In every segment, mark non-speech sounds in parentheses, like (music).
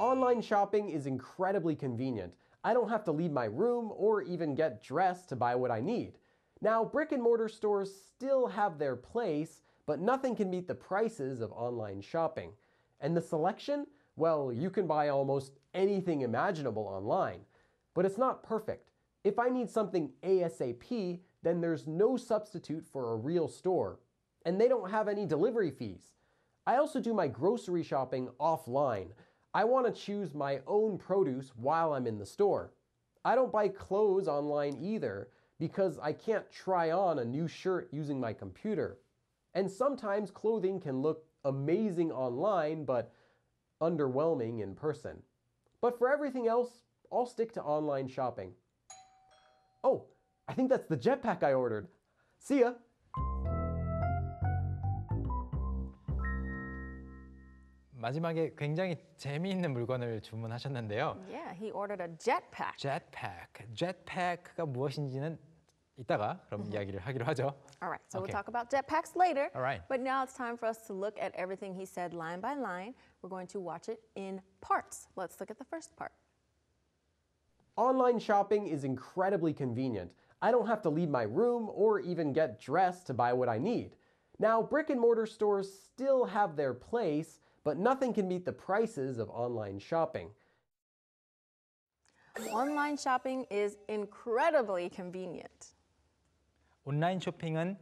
Online shopping is incredibly convenient. I don't have to leave my room or even get dressed to buy what I need. Now, brick and mortar stores still have their place, but nothing can beat the prices of online shopping. And the selection? Well, you can buy almost anything imaginable online. But it's not perfect. If I need something ASAP, then there's no substitute for a real store. And they don't have any delivery fees. I also do my grocery shopping offline, I want to choose my own produce while I'm in the store. I don't buy clothes online either because I can't try on a new shirt using my computer. And sometimes clothing can look amazing online but underwhelming in person. But for everything else, I'll stick to online shopping. Oh, I think that's the jetpack I ordered. See ya! 마지막에 굉장히 재미있는 물건을 주문하셨는데요. Yeah, he ordered a jetpack. Jetpack. Jetpack가 무엇인지는 이따가 그럼 mm-hmm. 이야기를 하기로 하죠. All right, so we'll talk about jetpacks later. All right. But now it's time for us to look at everything he said line by line. We're going to watch it in parts. Let's look at the first part. Online shopping is incredibly convenient. I don't have to leave my room or even get dressed to buy what I need. Now, brick and mortar stores still have their place, but nothing can b e a t the prices of online shopping. Online shopping is incredibly convenient. 온라인 쇼핑은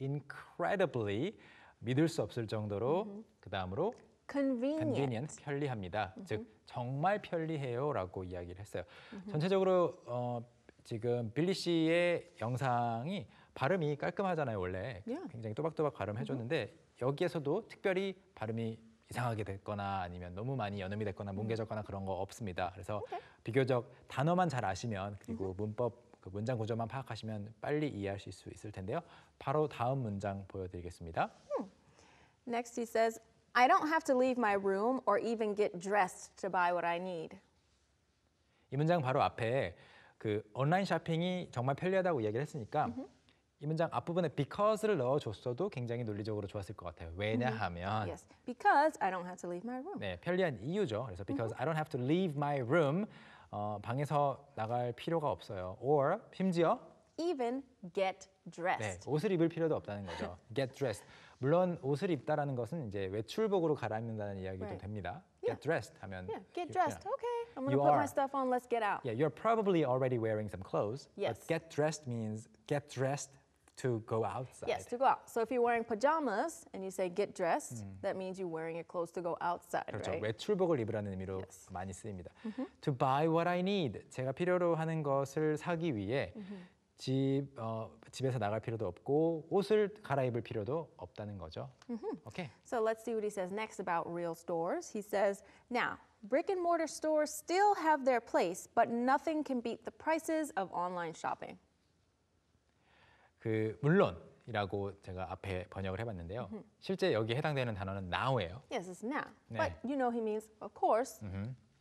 incredibly 믿을 수 없을 정도로 mm -hmm. 그 다음으로 convenient. convenient 편리합니다. Mm -hmm. 즉 정말 편리해요라고 이야기를 했어요. Mm -hmm. 전체적으로 어, 지금 빌리 씨의 영상이 발음이 깔끔하잖아요 원래 yeah. 굉장히 또박또박 발음해줬는데 여기에서도 특별히 발음이 이상하게 됐거나 아니면 너무 많이 연음이 됐거나 음. 뭉개졌거나 그런 거 없습니다. 그래서 오케이. 비교적 단어만 잘 아시면 그리고 음. 문법 그 문장 구조만 파악하시면 빨리 이해하실 수 있을 텐데요. 바로 다음 문장 보여드리겠습니다. 음. Next he says, I don't have to leave my room or even get dressed to buy what I need. 이 문장 바로 앞에 그 온라인 쇼핑이 정말 편리하다고 이야기를 했으니까 mm -hmm. 이 문장 앞부분에 because를 넣어줬어도 굉장히 논리적으로 좋았을 것 같아요. 왜냐하면 Yes, because I don't have to leave my room. 네, 편리한 이유죠. 그래서 because I don't have to leave my room 어, 방에서 나갈 필요가 없어요. or 심지어 Even get dressed. 옷을 입을 필요도 없다는 거죠. get dressed. 물론 옷을 입다라는 것은 이제 외출복으로 갈아입는다는 이야기도 Right. 됩니다. get Yeah. dressed 하면 Yeah, get dressed. yeah. Okay, I'm gonna y o put are. my stuff on. Let's get out. Yeah, you're probably already wearing some clothes. Yes. But get dressed means get dressed to go outside. Yes, to go out. So if you're wearing pajamas and you say get dressed, 음. Mm. that means you're wearing your clothes to go outside, 그렇죠. right? 외출복을 입으라는 의미로 Yes. 많이 쓰입니다. Mm-hmm. To buy what I need, 제가 필요로 하는 것을 사기 위해 mm-hmm. 집 어, 집에서 나갈 필요도 없고 옷을 갈아입을 필요도 없다는 거죠. Mm-hmm. Okay. So let's see what he says next about real stores. He says, now, brick and mortar stores still have their place, but nothing can beat the prices of online shopping. 그 물론이라고 제가 앞에 번역을 해봤는데요. 실제 여기 해당되는 단어는 now예요. Yes, it's now. 네. But you know he means of course.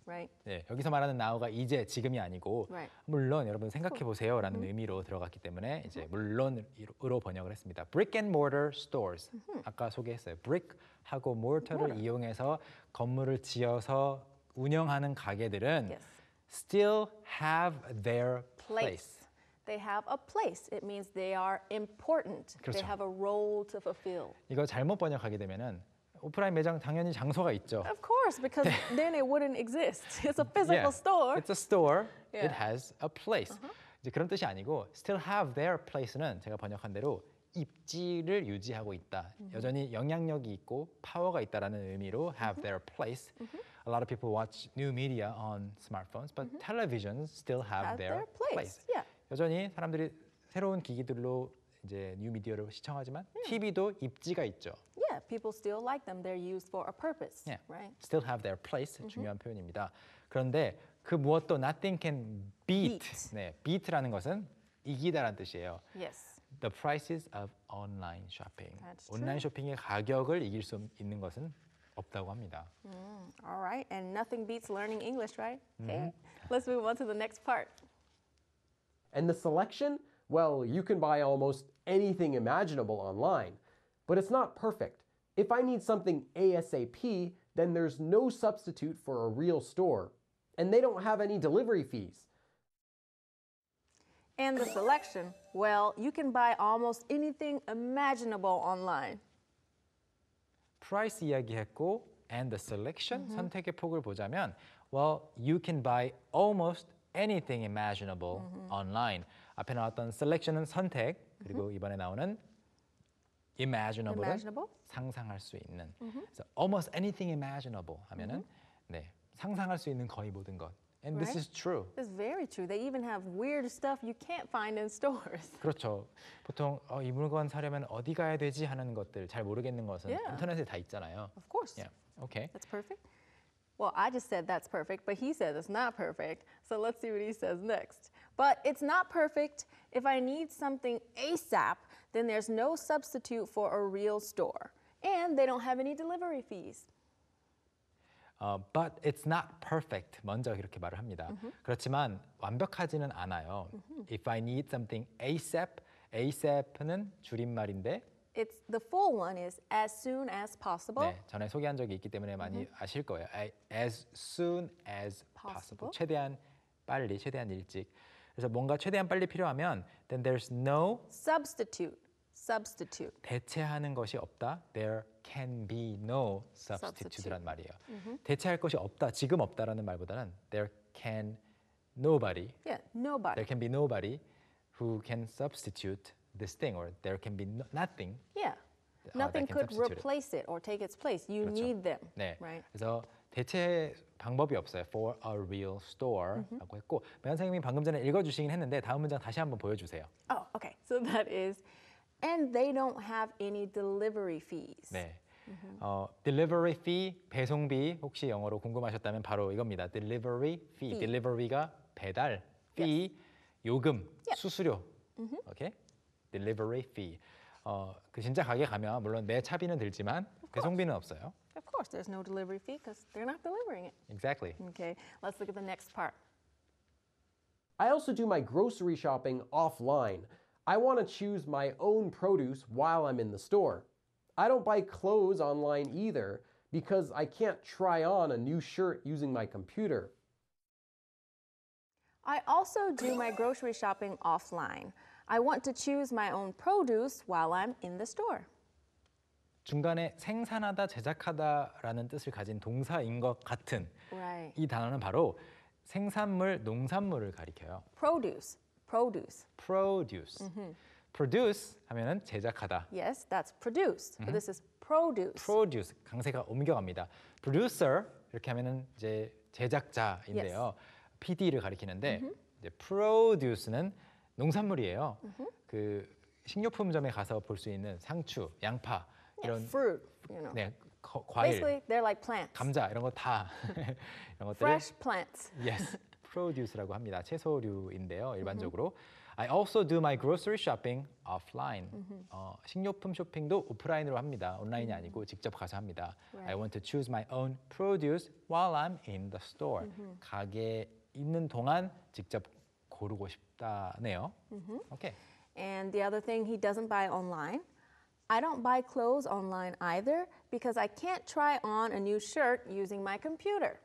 Right. 네, 여기서 말하는 now가 이제 지금이 아니고 Right. 물론 여러분 생각해 보세요라는 음. 의미로 들어갔기 때문에 이제 음. 물론으로 번역을 했습니다. brick and mortar stores 아까 소개했어요. brick하고 mortar를 Mortar. 이용해서 건물을 지어서 운영하는 가게들은 Yes. still have their place. They have a place. It means they are important. 그렇죠. They have a role to fulfill. 이거 잘못 번역하게 되면은 오프라인 매장 당연히 장소가 있죠. Of course, because then it wouldn't exist. It's a physical yeah, store. It's a store. Yeah. It has a place. Uh-huh. 이제 그런 뜻이 아니고 still have their place는 제가 번역한 대로 입지를 유지하고 있다. Mm-hmm. 여전히 영향력이 있고 파워가 있다라는 의미로 have mm-hmm. their place. Mm-hmm. A lot of people watch new media on smartphones, but televisions still have, have their, their place. place. Yeah. 여전히 사람들이 새로운 기기들로 이제 뉴 미디어를 시청하지만 TV도 입지가 있죠. Yeah, people still like them. They're used for a purpose, yeah. right? Still have their place. 중요한 표현입니다. 그런데 그 무엇도 nothing can beat. beat. 네, beat라는 것은 이기다라는 뜻이에요. Yes. The prices of online shopping. That's true. 온라인 쇼핑의 가격을 이길 수 있는 것은 없다고 합니다. Mm, all right, and nothing beats learning English, right? Okay, mm. let's move on to the next part. And the selection? Well, you can buy almost anything imaginable online. But it's not perfect. If I need something ASAP, then there's no substitute for a real store. And they don't have any delivery fees. And the selection? Well, you can buy almost anything imaginable online. price 이야기했고 and the selection mm-hmm. 선택의 폭을 보자면 well you can buy almost anything imaginable online. 앞에 나왔던 selection은 선택, 그리고 이번에 나오는 imaginable은 Imaginable? 상상할 수 있는. 그래서 almost anything imaginable 하면은 네 상상할 수 있는 거의 모든 것. And Right. is true. That's very true. They even have weird stuff you can't find in stores. 그렇죠. 보통 어, 이 물건 사려면 어디 가야 되지 하는 것들 잘 모르겠는 것은 Yeah. 인터넷에 다 있잖아요. Of course. Yeah. Okay. That's perfect. Well, I just said that's perfect, but he says it's not perfect. So let's see what he says next. But it's not perfect. If I need something ASAP, then there's no substitute for a real store. And they don't have any delivery fees. Uh, but it's not perfect. 먼저 이렇게 말을 합니다. Mm -hmm. 그렇지만 완벽하지는 않아요. Mm -hmm. If I need something ASAP, ASAP는 줄임말인데 it's the full one is as soon as possible. 네, 전에 소개한 적이 있기 때문에 많이 아실 거예요. I- As soon as possible. Possible. 최대한 빨리, 최대한 일찍. 그래서 뭔가 최대한 빨리 필요하면 then there's no Substitute. Substitute. 대체하는 것이 없다. There can be no substitute란 말이에요. 대체할 것이 없다, 지금 없다라는 말보다는 there can nobody, Yeah, nobody. there can be nobody who can substitute this thing or there can be no, nothing. Yeah. Nothing t h c o u l d substitute replace it or take its place. You 그렇죠. need them. 네. Right? 그래서 대체 방법이 없어요. For a real store라고 했고 매연 선생님이 방금 전에 읽어주시긴 했는데 다음 문장 다시 한번 보여주세요. Oh, okay. So that is, and they don't have any delivery fees. 네. 어, delivery fee, 배송비 혹시 영어로 궁금하셨다면 바로 이겁니다. delivery fee, Fee. delivery가 배달, fee, 요금, 수수료. 오케이? delivery fee. 어, 그 진짜 가게 가면 물론 내 차비는 들지만 배송비는 없어요. Of course, there's no delivery fee because they're not delivering it. Exactly. Okay, let's look at the next part. I also do my grocery shopping offline. I want to choose my own produce while I'm in the store. I don't buy clothes online either because I can't try on a new shirt using my computer. I also do my grocery shopping offline. I want to choose my own produce while I'm in the store. 중간에 생산하다 제작하다라는 뜻을 가진 동사인 것 같은 Right. 이 단어는 바로 생산물, 농산물을 가리켜요. Produce. Produce. produce. produce 하면은 제작하다. Yes, that's produce. So this is produce. produce 강세가 옮겨갑니다. producer 이렇게 하면은 이제 제작자인데요. PD를 가리키는데 이제 produce는 농산물이에요. 그 식료품점에 가서 볼 수 있는 상추, 양파 이런 yeah, fruit, you know. 네, 거, 과일, Basically, they're like plants. 감자 이런 거 다 이런 것들 fresh plants. yes, produce라고 합니다. 채소류인데요, 일반적으로. I also do my grocery shopping offline. 어, 식료품 쇼핑도 오프라인으로 합니다. 온라인이 아니고 직접 가서 합니다. I want to choose my own produce while I'm in the store. 가게에 있는 동안 직접 고르고 싶. 싶다네요. Okay. And the other thing, he doesn't buy online. I don't buy clothes online either because I can't try on a new shirt using my computer.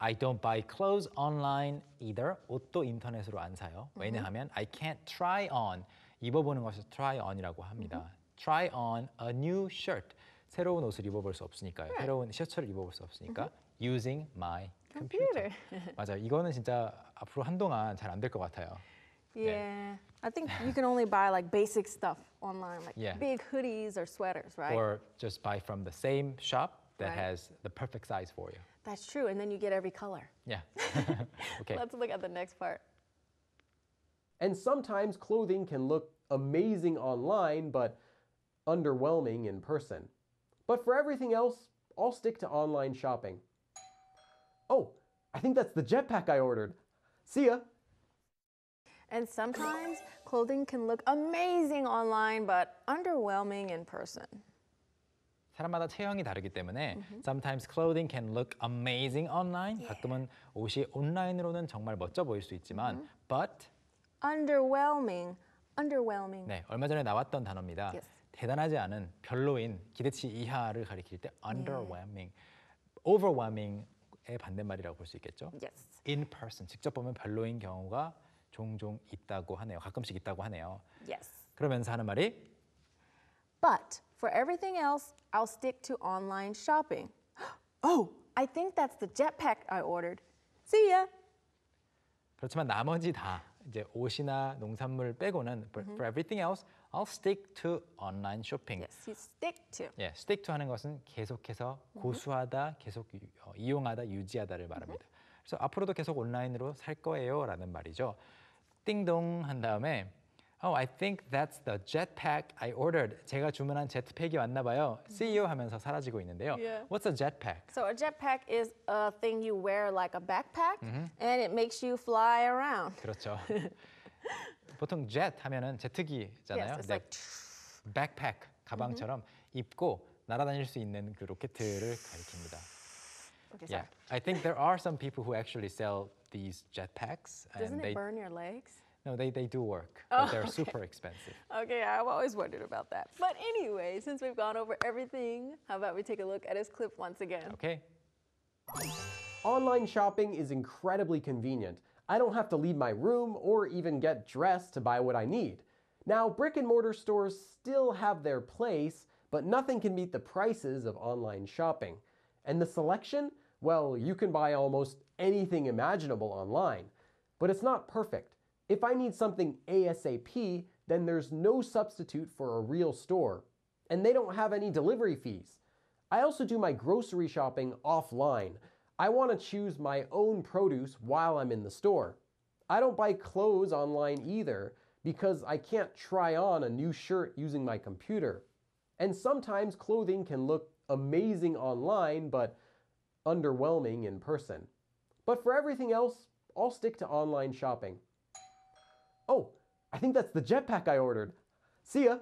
I don't buy clothes online either. 옷도 인터넷으로 안 사요. 왜냐하면 I can't try on 입어보는 것을 try on이라고 합니다. Try on a new shirt. 새로운 옷을 입어볼 수 없으니까요. 새로운 셔츠를 입어볼 수 없으니까 using my computer. 맞아요. 이거는 진짜 앞으로 한동안 같아요. Yeah. yeah. I think you can only buy like basic stuff online, like yeah. big hoodies or sweaters, right? Or just buy from the same shop that right. has the perfect size for you. That's true, and then you get every color. Yeah. (laughs) (laughs) okay. Let's look at the next part. And sometimes clothing can look amazing online, but underwhelming in person. But for everything else, I'll stick to online shopping. Oh, I think that's the jetpack I ordered. See ya. And sometimes clothing can look amazing online but underwhelming in person. 사람마다 체형이 다르기 때문에 sometimes clothing can look amazing online. 가끔은 옷이 온라인으로는 정말 멋져 보일 수 있지만 but underwhelming, underwhelming. 네, 얼마 전에 나왔던 단어입니다. Yes. 대단하지 않은 별로인 기대치 이하를 가리킬 때 underwhelming, overwhelming 의 반대말이라고 볼 수 있겠죠. Yes. In person 직접 보면 별로인 경우가 종종 있다고 하네요. 가끔씩 있다고 하네요. Yes. 그러면서 하는 말이 But for everything else, I'll stick to online shopping. Oh, I think that's the jetpack I ordered. See ya. 그렇지만 나머지 다 이제 옷이나 농산물 빼고는 but 음. for everything else I'll stick to online shopping. Yes, you stick to. 예, stick to 하는 것은 계속해서 음. 고수하다, 계속 어, 이용하다, 유지하다를 말합니다. 음. 그래서 앞으로도 계속 온라인으로 살 거예요라는 말이죠. 띵동 한 다음에 Oh, I think that's the jetpack I ordered. 제가 주문한 제트팩이 왔나 봐요. See you 하면서 사라지고 있는데요. Yeah. What's a jetpack? So a jetpack is a thing you wear like a backpack and it makes you fly around. 그렇죠. 보통 jet 하면은 제트기잖아요. Yes, it's like backpack 가방처럼 입고 날아다닐 수 있는 그 로켓을 가리킵니다. Okay, yeah, I think there are some people who actually sell these jetpacks. Doesn't it burn your legs? No, they, they do work, oh, but oh, they're (laughs) okay. super expensive. Okay, I've always wondered about that. But anyway, since we've gone over everything, how about we take a look at his clip once again? Okay. Online shopping is incredibly convenient. I don't have to leave my room or even get dressed to buy what I need. Now, brick and mortar stores still have their place, but nothing can beat the prices of online shopping. And the selection? Well, you can buy almost anything imaginable online. But it's not perfect. If I need something ASAP, then there's no substitute for a real store. And they don't have any delivery fees. I also do my grocery shopping offline. I want to choose my own produce while I'm in the store. I don't buy clothes online either because I can't try on a new shirt using my computer. And sometimes clothing can look amazing online but underwhelming in person. But for everything else, I'll stick to online shopping. Oh, I think that's the jetpack I ordered. See ya!